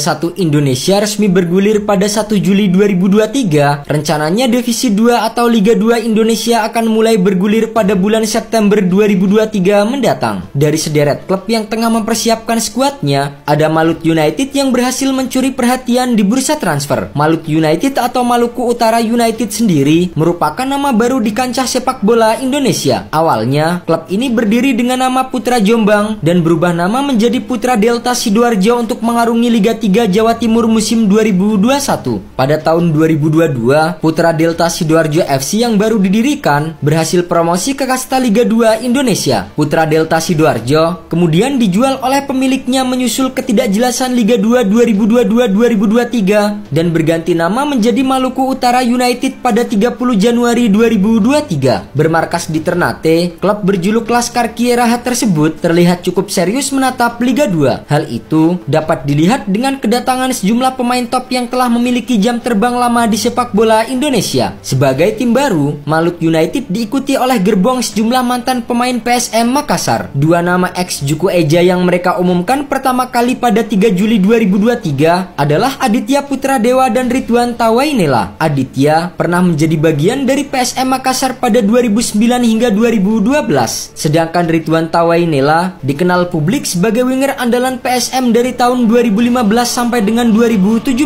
satu Indonesia resmi bergulir pada 1 Juli 2023. Rencananya Divisi 2 atau Liga 2 Indonesia akan mulai bergulir pada bulan September 2023 mendatang. Dari sederet klub yang tengah mempersiapkan skuadnya, ada Malut United yang berhasil mencuri perhatian di bursa transfer. Malut United atau Maluku Utara United sendiri merupakan nama baru di kancah sepak bola Indonesia. Awalnya, klub ini berdiri dengan nama Putra Jombang dan berubah nama menjadi Putra Delta Sidoarjo untuk mengarungi Liga 3 Liga Jawa Timur musim 2021. Pada tahun 2022, Putra Delta Sidoarjo FC yang baru didirikan berhasil promosi ke kasta Liga 2 Indonesia. Putra Delta Sidoarjo kemudian dijual oleh pemiliknya menyusul ketidakjelasan Liga 2 2022-2023 dan berganti nama menjadi Maluku Utara United pada 30 Januari 2023. Bermarkas di Ternate, klub berjuluk Laskar Kieraha tersebut terlihat cukup serius menatap Liga 2. Hal itu dapat dilihat dengan kedatangan sejumlah pemain top yang telah memiliki jam terbang lama di sepak bola Indonesia. Sebagai tim baru, Maluk United diikuti oleh gerbong sejumlah mantan pemain PSM Makassar. Dua nama ex Juku Eja yang mereka umumkan pertama kali pada 3 Juli 2023 adalah Aditya Putra Dewa dan Ridwan Tawainela. Aditya pernah menjadi bagian dari PSM Makassar pada 2009 hingga 2012, sedangkan Ridwan Tawainela dikenal publik sebagai winger andalan PSM dari tahun 2015 sampai dengan 2017.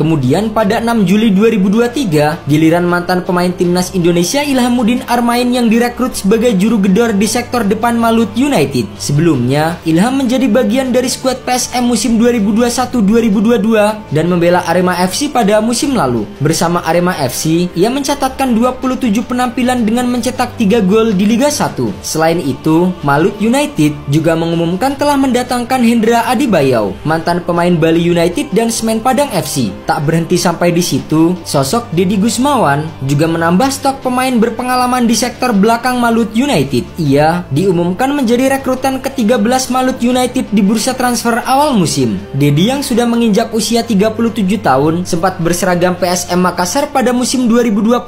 Kemudian pada 6 Juli 2023, giliran mantan pemain timnas Indonesia Ilhamuddin Armain yang direkrut sebagai juru gedor di sektor depan Malut United. Sebelumnya, Ilham menjadi bagian dari skuad PSM musim 2021-2022 dan membela Arema FC pada musim lalu. Bersama Arema FC, ia mencatatkan 27 penampilan dengan mencetak 3 gol di Liga 1. Selain itu, Malut United juga mengumumkan telah mendatangkan Hendra Adibayau, mantan pemain Bali Bali United dan Semen Padang FC. Tak berhenti sampai di situ, sosok Dedi Gusmawan juga menambah stok pemain berpengalaman di sektor belakang Malut United. Ia diumumkan menjadi rekrutan ke-13 Malut United di bursa transfer awal musim. Dedi yang sudah menginjak usia 37 tahun sempat berseragam PSM Makassar pada musim 2020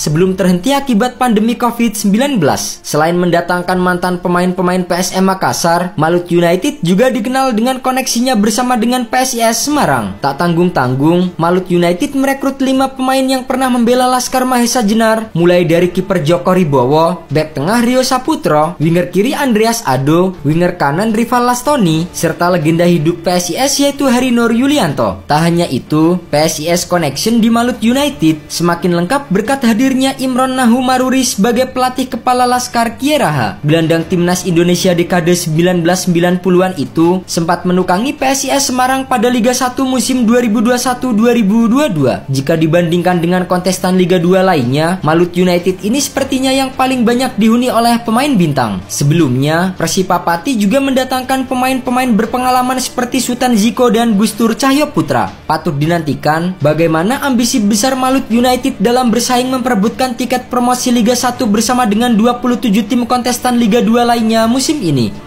sebelum terhenti akibat pandemi COVID-19. Selain mendatangkan mantan pemain-pemain PSM Makassar, Malut United juga dikenal dengan koneksinya bersama dengan PSIS Semarang. Tak tanggung-tanggung, Malut United merekrut 5 pemain yang pernah membela Laskar Mahesa Jenar, mulai dari kiper Joko Ribowo, bek tengah Rio Saputro, winger kiri Andreas Ado, winger kanan rival Lastoni, serta legenda hidup PSIS yaitu Nur Yulianto. Tak hanya itu, PSIS Connection di Malut United semakin lengkap berkat hadirnya Imron Nahumaruri sebagai pelatih kepala Laskar Kieraha. Gelandang timnas Indonesia dekade 1990-an itu sempat menukangi PSIS Semarang pada Liga 1 musim 2021-2022. Jika dibandingkan dengan kontestan Liga 2 lainnya, Malut United ini sepertinya yang paling banyak dihuni oleh pemain bintang. Sebelumnya, Persipapati juga mendatangkan pemain-pemain berpengalaman seperti Sultan Ziko dan Gustur Cahyo Putra. Patut dinantikan bagaimana ambisi besar Malut United dalam bersaing memperebutkan tiket promosi Liga 1 bersama dengan 27 tim kontestan Liga 2 lainnya musim ini.